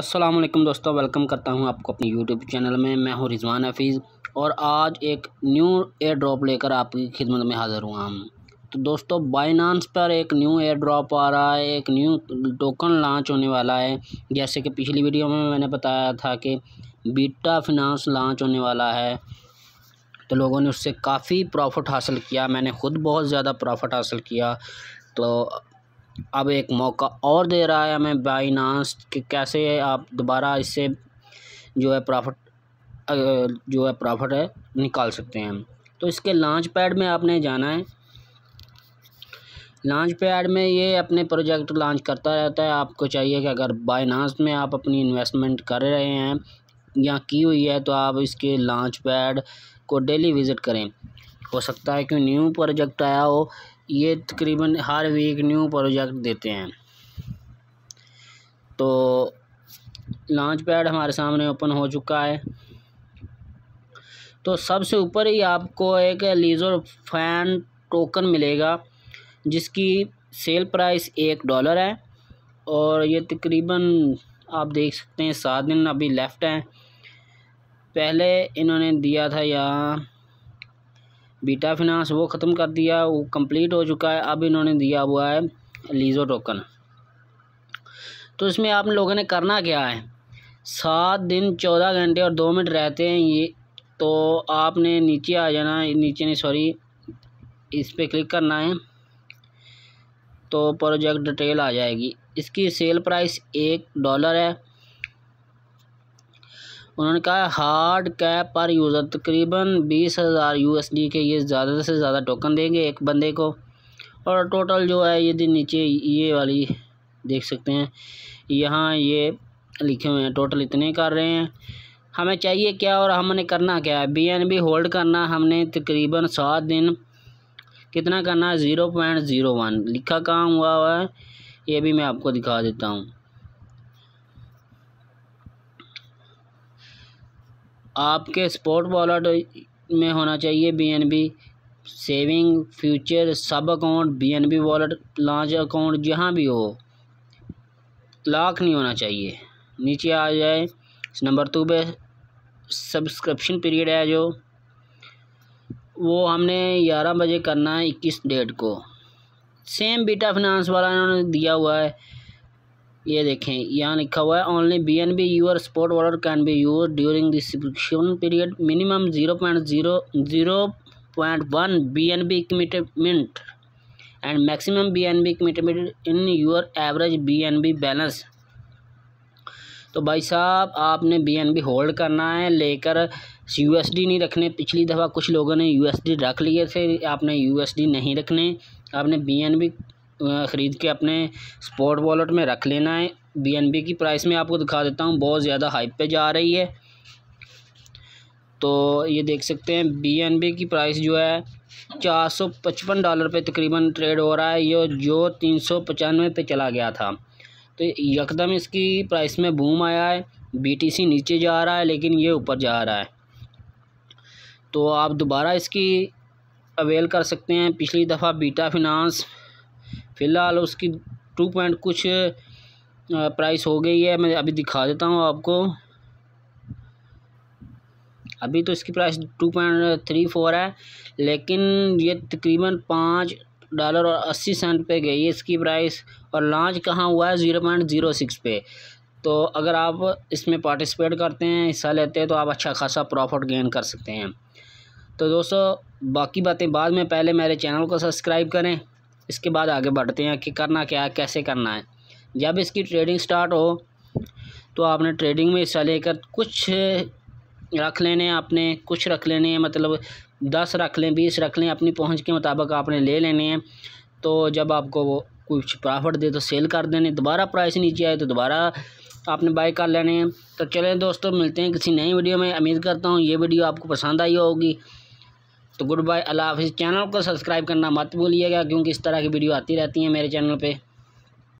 अस्सलाम वालेकुम दोस्तों वेलकम करता हूं आपको अपने यूट्यूब चैनल में मैं हूं रिजवान हफीज़ और आज एक न्यू एयर ड्रॉप लेकर आपकी खिदमत में हाज़िर हुआ हम तो दोस्तों बाइनांस पर एक न्यू एयर ड्रॉप आ रहा है एक न्यू टोकन लॉन्च होने वाला है जैसे कि पिछली वीडियो में मैंने बताया था कि बीटा फिनांस लॉन्च होने वाला है तो लोगों ने उससे काफ़ी प्रॉफिट हासिल किया मैंने ख़ुद बहुत ज़्यादा प्रॉफिट हासिल किया तो अब एक मौका और दे रहा है हमें बाइनांस कि कैसे आप दोबारा इससे जो है प्रॉफिट जो है प्रॉफिट है निकाल सकते हैं तो इसके लॉन्च पैड में आपने जाना है लॉन्च पैड में ये अपने प्रोजेक्ट लॉन्च करता रहता है आपको चाहिए कि अगर बाइनांस में आप अपनी इन्वेस्टमेंट कर रहे हैं या की हुई है तो आप इसके लॉन्च पैड को डेली विज़िट करें हो सकता है कि न्यू प्रोजेक्ट आया हो ये तकरीबन हर वीक न्यू प्रोजेक्ट देते हैं तो लॉन्च पैड हमारे सामने ओपन हो चुका है तो सबसे ऊपर ही आपको एक लीजर फैन टोकन मिलेगा जिसकी सेल प्राइस एक डॉलर है और ये तकरीबन आप देख सकते हैं सात दिन अभी लेफ़्ट हैं पहले इन्होंने दिया था यहाँ बीटा फिनांस वो ख़त्म कर दिया वो कंप्लीट हो चुका है अब इन्होंने दिया हुआ है लीज़ो टोकन तो इसमें आप लोगों ने करना क्या है सात दिन चौदह घंटे और दो मिनट रहते हैं ये तो आपने नीचे आ जाना नीचे नहीं सॉरी इस पर क्लिक करना है तो प्रोजेक्ट डिटेल आ जाएगी इसकी सेल प्राइस एक डॉलर है उन्होंने कहा हार्ड कैप पर यूज़र तकरीबन बीस हज़ार यू के ये ज़्यादा से ज़्यादा टोकन देंगे एक बंदे को और टोटल जो है ये दिन नीचे ये वाली देख सकते हैं यहाँ ये लिखे हुए हैं टोटल इतने कर रहे हैं हमें चाहिए क्या और हमने करना क्या है बी एन बी होल्ड करना हमने तकरीबन सात दिन कितना करना है ज़ीरो पॉइंट ज़ीरो वन लिखा कहाँ हुआ हुआ है ये भी मैं आपको दिखा देता हूँ आपके स्पोर्ट वॉलेट में होना चाहिए B saving future sub account B wallet launch account जहाँ भी हो लाख नहीं होना चाहिए नीचे आ जाए नंबर टू पे सब्सक्रिप्शन पीरियड है जो वो हमने ग्यारह बजे करना है इक्कीस डेट को सेम बीटा फिनांस वाला इन्होंने दिया हुआ है ये देखें यहाँ लिखा हुआ है only B N B your spot वाटर can be used during this subscription period minimum zero point zero zero point one B N B commitment and maximum B N B commitment in your average B N B balance तो भाई साहब आपने B N B hold करना है लेकर U S D नहीं रखने पिछली दफ़ा कुछ लोगों ने यू एस डी रख लिए थे आपने यू एस डी नहीं रखने आपने बी एन बी ख़रीद के अपने स्पोर्ट वॉलेट में रख लेना है बी की प्राइस में आपको दिखा देता हूँ बहुत ज़्यादा हाइप पे जा रही है तो ये देख सकते हैं बी की प्राइस जो है चार सौ पचपन डॉलर पे तकरीबन ट्रेड हो रहा है ये जो तीन सौ पचानवे पर चला गया था तो यकदम इसकी प्राइस में बूम आया है बी नीचे जा रहा है लेकिन ये ऊपर जा रहा है तो आप दोबारा इसकी अवेल कर सकते हैं पिछली दफ़ा बीटा फिनांस फ़िलहाल उसकी टू पॉइंट कुछ प्राइस हो गई है मैं अभी दिखा देता हूँ आपको अभी तो इसकी price two point three four है लेकिन ये तकरीबन पाँच डॉलर और अस्सी सेंट पे गई है इसकी प्राइस और लॉन्च कहाँ हुआ है ज़ीरो पॉइंट ज़ीरो सिक्स पे तो अगर आप इसमें पार्टिसिपेट करते हैं हिस्सा लेते हैं तो आप अच्छा खासा प्रॉफिट गेन कर सकते हैं तो दोस्तों बाकी बातें बाद में पहले मेरे चैनल को सब्सक्राइब करें इसके बाद आगे बढ़ते हैं कि करना क्या है कैसे करना है जब इसकी ट्रेडिंग स्टार्ट हो तो आपने ट्रेडिंग में हिस्सा लेकर कुछ रख लेने आपने कुछ रख लेने हैं मतलब दस रख लें बीस रख लें अपनी पहुंच के मुताबिक आपने ले लेने हैं तो जब आपको वो कुछ प्रॉफिट दे तो सेल कर देने दोबारा प्राइस नीचे आए तो दोबारा आपने बाई कर लेने हैं तो चलें दोस्तों मिलते हैं किसी नई वीडियो में उम्मीद करता हूँ ये वीडियो आपको पसंद आई होगी तो गुड बाय अल्लाह हाफिज़ चैनल को सब्सक्राइब करना मत भूलिएगा क्योंकि इस तरह की वीडियो आती रहती हैं मेरे चैनल पर